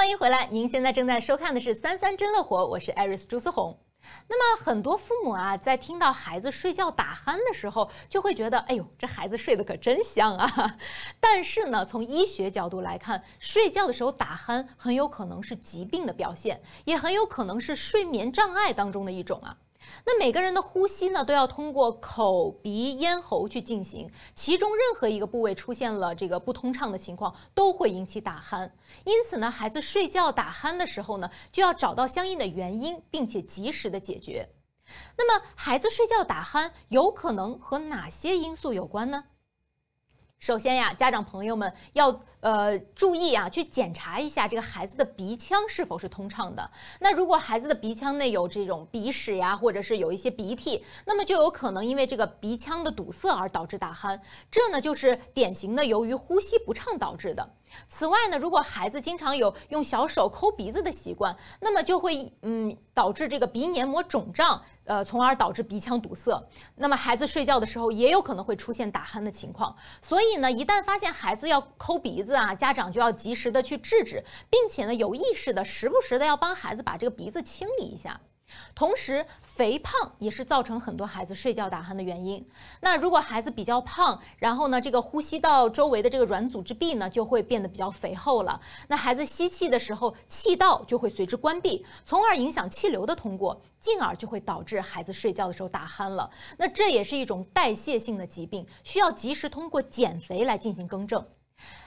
欢迎回来，您现在正在收看的是《三三真乐活》，我是艾瑞斯朱思红。那么，很多父母啊，在听到孩子睡觉打鼾的时候，就会觉得，哎呦，这孩子睡得可真香啊。但是呢，从医学角度来看，睡觉的时候打鼾很有可能是疾病的表现，也很有可能是睡眠障碍当中的一种啊。那每个人的呼吸呢，都要通过口鼻咽喉去进行，其中任何一个部位出现了这个不通畅的情况，都会引起打鼾。因此呢，孩子睡觉打鼾的时候呢，就要找到相应的原因，并且及时的解决。那么，孩子睡觉打鼾有可能和哪些因素有关呢？首先呀，家长朋友们要呃注意啊，去检查一下这个孩子的鼻腔是否是通畅的。那如果孩子的鼻腔内有这种鼻屎呀，或者是有一些鼻涕，那么就有可能因为这个鼻腔的堵塞而导致打鼾，这呢就是典型的由于呼吸不畅导致的。此外呢，如果孩子经常有用小手抠鼻子的习惯，那么就会嗯导致这个鼻黏膜肿胀。呃，从而导致鼻腔堵塞。那么孩子睡觉的时候也有可能会出现打鼾的情况。所以呢，一旦发现孩子要抠鼻子啊，家长就要及时的去制止，并且呢，有意识的时不时的要帮孩子把这个鼻子清理一下。同时，肥胖也是造成很多孩子睡觉打鼾的原因。那如果孩子比较胖，然后呢，这个呼吸道周围的这个软组织壁呢就会变得比较肥厚了。那孩子吸气的时候，气道就会随之关闭，从而影响气流的通过，进而就会导致孩子睡觉的时候打鼾了。那这也是一种代谢性的疾病，需要及时通过减肥来进行更正。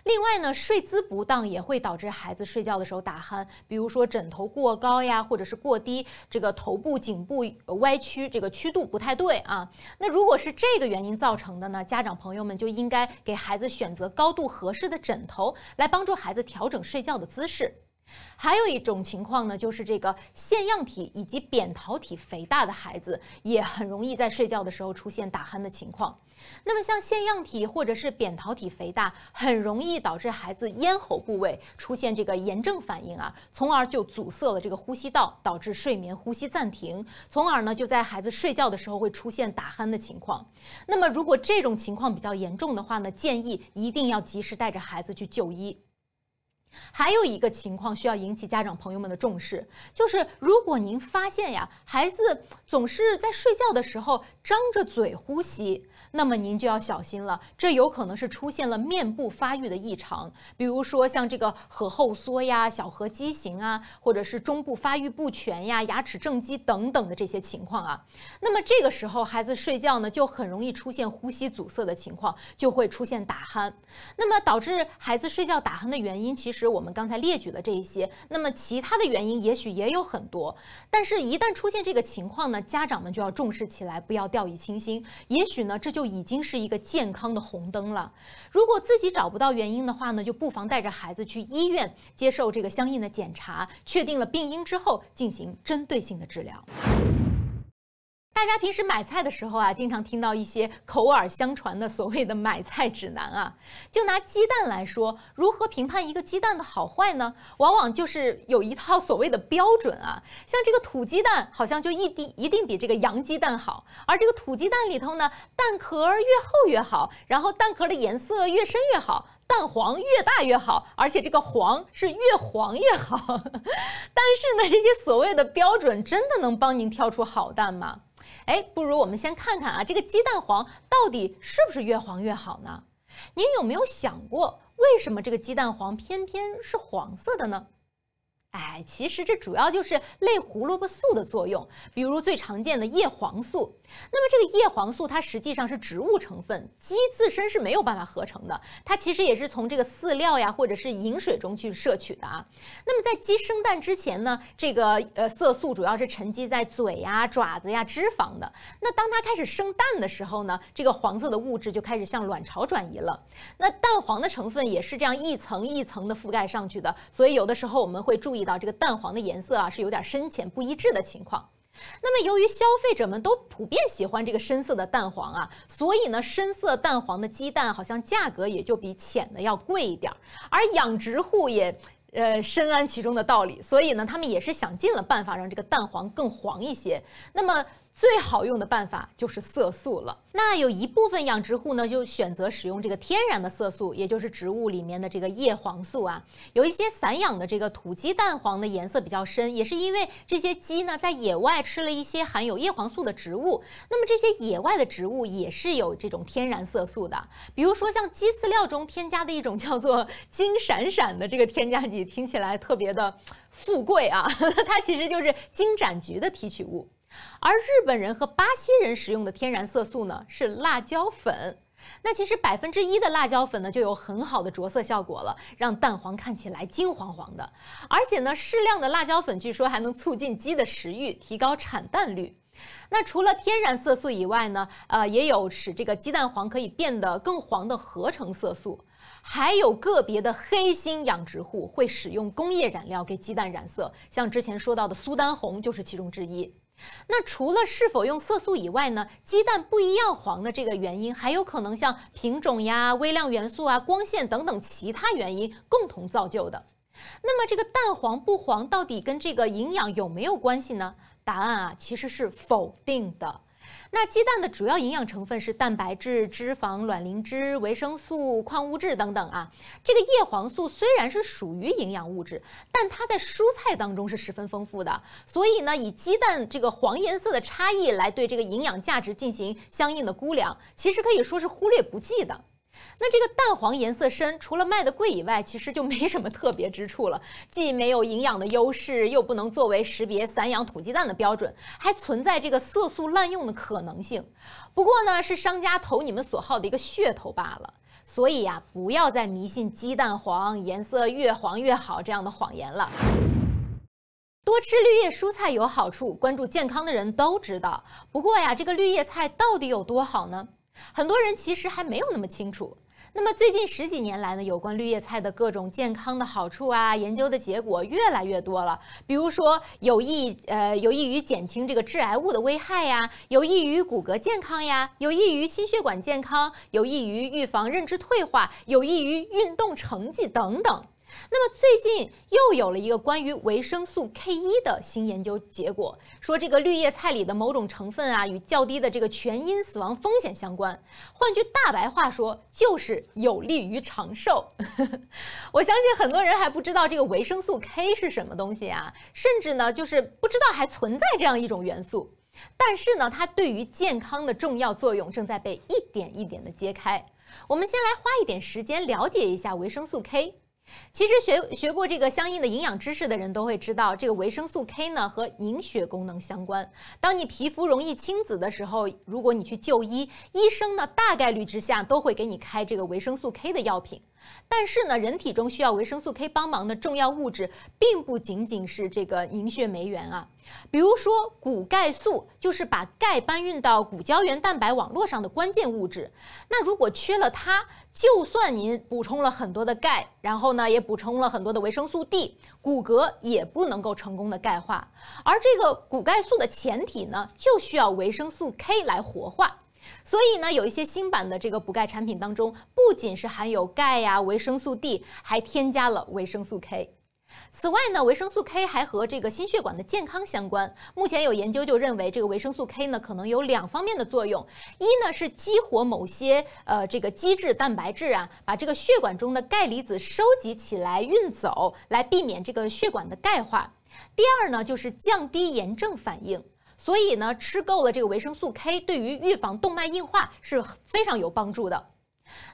另外呢，睡姿不当也会导致孩子睡觉的时候打鼾，比如说枕头过高呀，或者是过低，这个头部、颈部歪曲，这个曲度不太对啊。那如果是这个原因造成的呢，家长朋友们就应该给孩子选择高度合适的枕头，来帮助孩子调整睡觉的姿势。还有一种情况呢，就是这个腺样体以及扁桃体肥大的孩子也很容易在睡觉的时候出现打鼾的情况。那么像腺样体或者是扁桃体肥大，很容易导致孩子咽喉部位出现这个炎症反应啊，从而就阻塞了这个呼吸道，导致睡眠呼吸暂停，从而呢就在孩子睡觉的时候会出现打鼾的情况。那么如果这种情况比较严重的话呢，建议一定要及时带着孩子去就医。还有一个情况需要引起家长朋友们的重视，就是如果您发现呀，孩子总是在睡觉的时候张着嘴呼吸，那么您就要小心了，这有可能是出现了面部发育的异常，比如说像这个颌后缩呀、小颌畸形啊，或者是中部发育不全呀、牙齿正畸等等的这些情况啊。那么这个时候孩子睡觉呢，就很容易出现呼吸阻塞的情况，就会出现打鼾。那么导致孩子睡觉打鼾的原因，其实。我们刚才列举了这一些，那么其他的原因也许也有很多，但是，一旦出现这个情况呢，家长们就要重视起来，不要掉以轻心。也许呢，这就已经是一个健康的红灯了。如果自己找不到原因的话呢，就不妨带着孩子去医院接受这个相应的检查，确定了病因之后，进行针对性的治疗。大家平时买菜的时候啊，经常听到一些口耳相传的所谓的买菜指南啊。就拿鸡蛋来说，如何评判一个鸡蛋的好坏呢？往往就是有一套所谓的标准啊。像这个土鸡蛋，好像就一定一定比这个洋鸡蛋好。而这个土鸡蛋里头呢，蛋壳越厚越好，然后蛋壳的颜色越深越好，蛋黄越大越好，而且这个黄是越黄越好。但是呢，这些所谓的标准真的能帮您挑出好蛋吗？哎，不如我们先看看啊，这个鸡蛋黄到底是不是越黄越好呢？您有没有想过，为什么这个鸡蛋黄偏偏是黄色的呢？哎，其实这主要就是类胡萝卜素的作用，比如最常见的叶黄素。那么这个叶黄素它实际上是植物成分，鸡自身是没有办法合成的，它其实也是从这个饲料呀或者是饮水中去摄取的啊。那么在鸡生蛋之前呢，这个呃色素主要是沉积在嘴呀、爪子呀、脂肪的。那当它开始生蛋的时候呢，这个黄色的物质就开始向卵巢转移了。那蛋黄的成分也是这样一层一层的覆盖上去的，所以有的时候我们会注意。到这个蛋黄的颜色啊，是有点深浅不一致的情况。那么，由于消费者们都普遍喜欢这个深色的蛋黄啊，所以呢，深色蛋黄的鸡蛋好像价格也就比浅的要贵一点儿。而养殖户也呃深谙其中的道理，所以呢，他们也是想尽了办法让这个蛋黄更黄一些。那么。最好用的办法就是色素了。那有一部分养殖户呢，就选择使用这个天然的色素，也就是植物里面的这个叶黄素啊。有一些散养的这个土鸡蛋黄的颜色比较深，也是因为这些鸡呢在野外吃了一些含有叶黄素的植物。那么这些野外的植物也是有这种天然色素的，比如说像鸡饲料中添加的一种叫做金闪闪的这个添加剂，听起来特别的富贵啊，它其实就是金盏菊的提取物。而日本人和巴西人使用的天然色素呢，是辣椒粉。那其实百分之一的辣椒粉呢，就有很好的着色效果了，让蛋黄看起来金黄黄的。而且呢，适量的辣椒粉据说还能促进鸡的食欲，提高产蛋率。那除了天然色素以外呢，呃，也有使这个鸡蛋黄可以变得更黄的合成色素。还有个别的黑心养殖户会使用工业染料给鸡蛋染色，像之前说到的苏丹红就是其中之一。那除了是否用色素以外呢？鸡蛋不一样黄的这个原因，还有可能像品种呀、微量元素啊、光线等等其他原因共同造就的。那么这个蛋黄不黄到底跟这个营养有没有关系呢？答案啊，其实是否定的。那鸡蛋的主要营养成分是蛋白质、脂肪、卵磷脂、维生素、矿物质等等啊。这个叶黄素虽然是属于营养物质，但它在蔬菜当中是十分丰富的。所以呢，以鸡蛋这个黄颜色的差异来对这个营养价值进行相应的估量，其实可以说是忽略不计的。那这个蛋黄颜色深，除了卖的贵以外，其实就没什么特别之处了。既没有营养的优势，又不能作为识别散养土鸡蛋的标准，还存在这个色素滥用的可能性。不过呢，是商家投你们所好的一个噱头罢了。所以呀，不要再迷信鸡蛋黄颜色越黄越好这样的谎言了。多吃绿叶蔬菜有好处，关注健康的人都知道。不过呀，这个绿叶菜到底有多好呢？很多人其实还没有那么清楚。那么最近十几年来呢，有关绿叶菜的各种健康的好处啊，研究的结果越来越多了。比如说有益呃有益于减轻这个致癌物的危害呀，有益于骨骼健康呀，有益于心血管健康，有益于预防认知退化，有益于运动成绩等等。那么最近又有了一个关于维生素 K 一的新研究结果，说这个绿叶菜里的某种成分啊，与较低的这个全因死亡风险相关。换句大白话说，就是有利于长寿。我相信很多人还不知道这个维生素 K 是什么东西啊，甚至呢就是不知道还存在这样一种元素。但是呢，它对于健康的重要作用正在被一点一点的揭开。我们先来花一点时间了解一下维生素 K。其实学学过这个相应的营养知识的人都会知道，这个维生素 K 呢和凝血功能相关。当你皮肤容易青紫的时候，如果你去就医，医生呢大概率之下都会给你开这个维生素 K 的药品。但是呢，人体中需要维生素 K 帮忙的重要物质，并不仅仅是这个凝血酶原啊。比如说，骨钙素就是把钙搬运到骨胶原蛋白网络上的关键物质。那如果缺了它，就算您补充了很多的钙，然后呢，也补充了很多的维生素 D，骨骼也不能够成功的钙化。而这个骨钙素的前体呢，就需要维生素 K 来活化。所以呢，有一些新版的这个补钙产品当中，不仅是含有钙呀、维生素 D，还添加了维生素 K。此外呢，维生素 K 还和这个心血管的健康相关。目前有研究就认为，这个维生素 K 呢，可能有两方面的作用：一呢是激活某些呃这个基质蛋白质啊，把这个血管中的钙离子收集起来运走，来避免这个血管的钙化；第二呢就是降低炎症反应。所以呢，吃够了这个维生素 K，对于预防动脉硬化是非常有帮助的。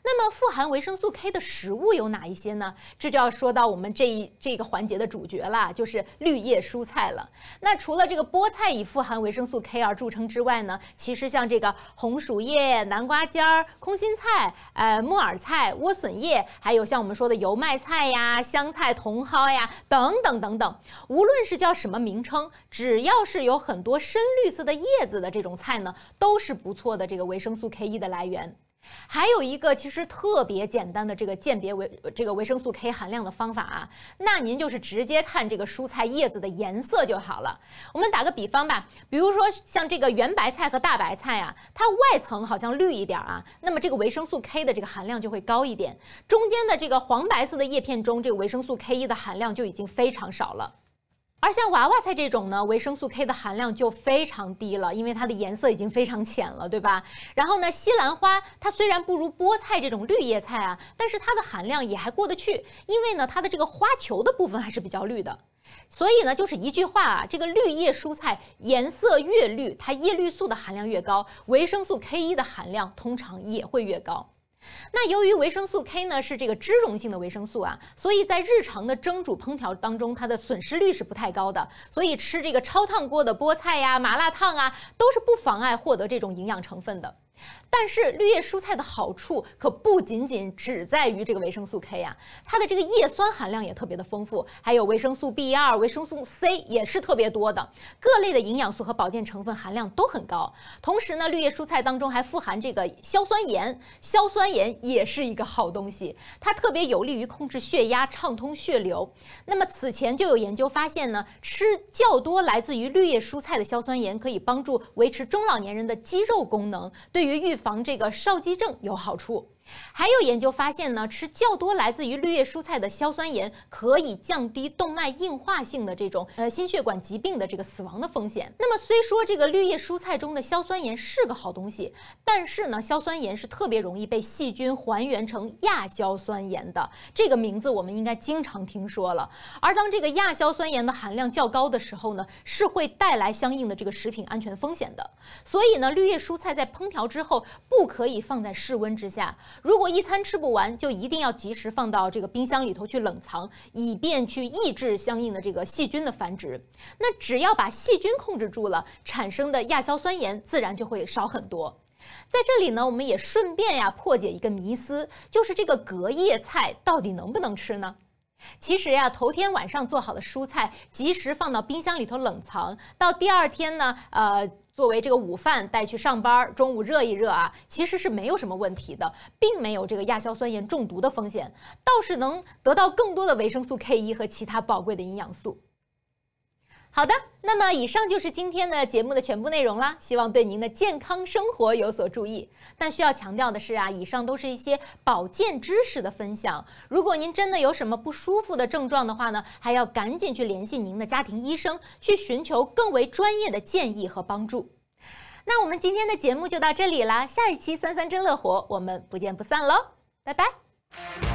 那么富含维生素 K 的食物有哪一些呢？这就要说到我们这一这个环节的主角了，就是绿叶蔬菜了。那除了这个菠菜以富含维生素 K 而著称之外呢，其实像这个红薯叶、南瓜尖儿、空心菜、呃木耳菜、莴笋叶，还有像我们说的油麦菜呀、香菜、茼蒿呀等等等等，无论是叫什么名称，只要是有很多深绿色的叶子的这种菜呢，都是不错的这个维生素 K 一的来源。还有一个其实特别简单的这个鉴别维这个维生素 K 含量的方法啊，那您就是直接看这个蔬菜叶子的颜色就好了。我们打个比方吧，比如说像这个圆白菜和大白菜啊，它外层好像绿一点啊，那么这个维生素 K 的这个含量就会高一点，中间的这个黄白色的叶片中，这个维生素 K 一的含量就已经非常少了。而像娃娃菜这种呢，维生素 K 的含量就非常低了，因为它的颜色已经非常浅了，对吧？然后呢，西兰花它虽然不如菠菜这种绿叶菜啊，但是它的含量也还过得去，因为呢，它的这个花球的部分还是比较绿的。所以呢，就是一句话啊，这个绿叶蔬菜颜色越绿，它叶绿素的含量越高，维生素 K1 的含量通常也会越高。那由于维生素 K 呢是这个脂溶性的维生素啊，所以在日常的蒸煮烹调当中，它的损失率是不太高的，所以吃这个焯烫过的菠菜呀、麻辣烫啊，都是不妨碍获得这种营养成分的。但是绿叶蔬菜的好处可不仅仅只在于这个维生素 K 呀，它的这个叶酸含量也特别的丰富，还有维生素 b 二、维生素 C 也是特别多的，各类的营养素和保健成分含量都很高。同时呢，绿叶蔬菜当中还富含这个硝酸盐，硝酸盐也是一个好东西，它特别有利于控制血压、畅通血流。那么此前就有研究发现呢，吃较多来自于绿叶蔬菜的硝酸盐，可以帮助维持中老年人的肌肉功能。对于对预防这个少肌症有好处。还有研究发现呢，吃较多来自于绿叶蔬菜的硝酸盐，可以降低动脉硬化性的这种呃心血管疾病的这个死亡的风险。那么虽说这个绿叶蔬菜中的硝酸盐是个好东西，但是呢，硝酸盐是特别容易被细菌还原成亚硝酸盐的。这个名字我们应该经常听说了。而当这个亚硝酸盐的含量较高的时候呢，是会带来相应的这个食品安全风险的。所以呢，绿叶蔬菜在烹调之后不可以放在室温之下。如果一餐吃不完，就一定要及时放到这个冰箱里头去冷藏，以便去抑制相应的这个细菌的繁殖。那只要把细菌控制住了，产生的亚硝酸盐自然就会少很多。在这里呢，我们也顺便呀破解一个迷思，就是这个隔夜菜到底能不能吃呢？其实呀，头天晚上做好的蔬菜，及时放到冰箱里头冷藏，到第二天呢，呃。作为这个午饭带去上班，中午热一热啊，其实是没有什么问题的，并没有这个亚硝酸盐中毒的风险，倒是能得到更多的维生素 K1 和其他宝贵的营养素。好的，那么以上就是今天的节目的全部内容啦，希望对您的健康生活有所注意。但需要强调的是啊，以上都是一些保健知识的分享，如果您真的有什么不舒服的症状的话呢，还要赶紧去联系您的家庭医生，去寻求更为专业的建议和帮助。那我们今天的节目就到这里啦，下一期三三真乐活，我们不见不散喽，拜拜。